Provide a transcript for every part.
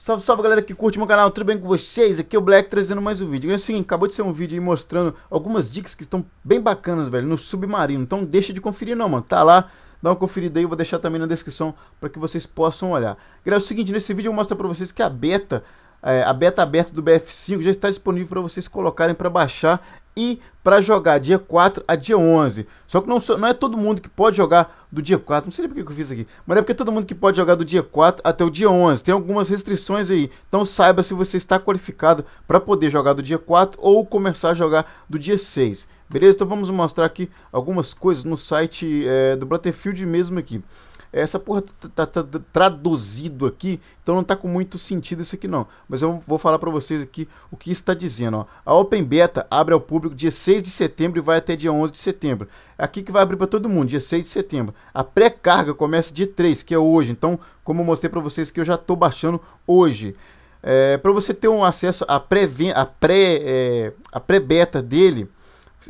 Salve, salve galera que curte meu canal, tudo bem com vocês? Aqui é o Black trazendo mais um vídeo. É o seguinte, acabou de ser um vídeo aí mostrando algumas dicas que estão bem bacanas, velho, no submarino. Então deixa de conferir não, mano. Tá lá, dá uma conferida aí, eu vou deixar também na descrição para que vocês possam olhar. Galera, é o seguinte, nesse vídeo eu mostro para vocês que a beta é, a beta aberta do BF5 já está disponível para vocês colocarem para baixar e para jogar dia 4 a dia 11. Só que não, não, é todo mundo que pode jogar do dia 4, não sei nem porque eu fiz aqui, mas é porque todo mundo que pode jogar do dia 4 até o dia 11. Tem algumas restrições aí, então saiba se você está qualificado para poder jogar do dia 4 ou começar a jogar do dia 6. Beleza? Então vamos mostrar aqui algumas coisas no site é, do Battlefield mesmo aqui. Essa porra tá, tá, tá traduzido aqui, então não tá com muito sentido isso aqui não. Mas eu vou falar para vocês aqui o que está dizendo. Ó. A Open Beta abre ao público dia 6 de setembro e vai até dia 11 de setembro. É aqui que vai abrir para todo mundo, dia 6 de setembro. A pré-carga começa dia 3, que é hoje. Então, como eu mostrei para vocês que eu já tô baixando hoje. É, para você ter um acesso à pré-beta pré, é, pré dele,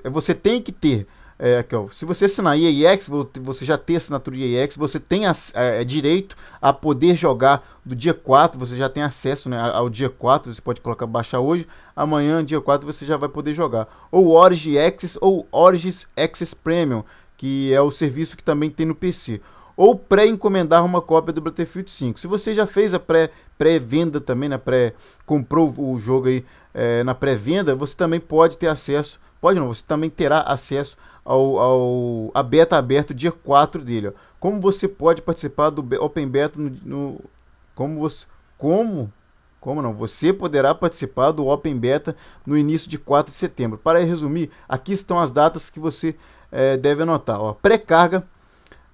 você tem que ter é, aqui, ó, se você assinar EAX, você já tem assinatura de EAX, você tem é, é, direito a poder jogar do dia 4, você já tem acesso né, ao dia 4, você pode colocar baixar hoje, amanhã, dia 4, você já vai poder jogar. Ou Origin Access ou Origin Access Premium, que é o serviço que também tem no PC ou pré-encomendar uma cópia do Battlefield 5. Se você já fez a pré-venda pré também, né, pré comprou o jogo aí é, na pré-venda, você também pode ter acesso Pode não, você também terá acesso ao, ao a beta aberto dia 4 dele. Ó. Como você pode participar do Open Beta no, no como você como como não? Você poderá participar do Open Beta no início de 4 de setembro. Para resumir, aqui estão as datas que você é, deve anotar. Ó, pré-carga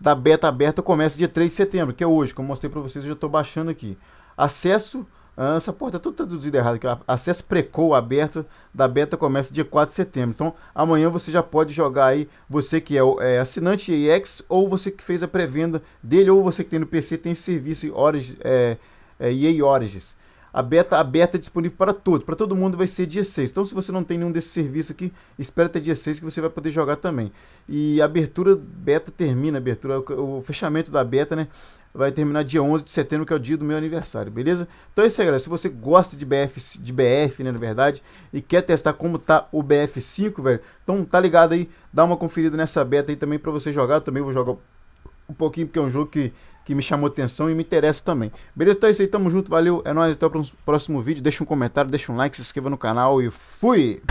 da beta aberta começa dia 3 de setembro, que é hoje, como mostrei para vocês, eu já estou baixando aqui. Acesso ANSA, pô, tá tudo traduzido errado aqui. Acesso Precou aberto da beta começa dia 4 de setembro. Então, amanhã você já pode jogar aí, você que é, é assinante EX, ou você que fez a pré-venda dele, ou você que tem no PC, tem esse serviço Origins, é, é, EA Origins. A beta aberta é disponível para todos, para todo mundo vai ser dia 6. Então, se você não tem nenhum desses serviços aqui, espera até dia 6 que você vai poder jogar também. E a abertura beta termina, a abertura, o fechamento da beta, né? vai terminar dia 11 de setembro, que é o dia do meu aniversário, beleza? Então é isso aí, galera. Se você gosta de BF, de BF, né, na verdade, e quer testar como tá o BF5, velho, então tá ligado aí, dá uma conferida nessa beta aí também para você jogar. Eu também vou jogar um pouquinho, porque é um jogo que, que me chamou atenção e me interessa também. Beleza? Então é isso aí, tamo junto, valeu, é nóis, até o próximo vídeo. Deixa um comentário, deixa um like, se inscreva no canal e fui!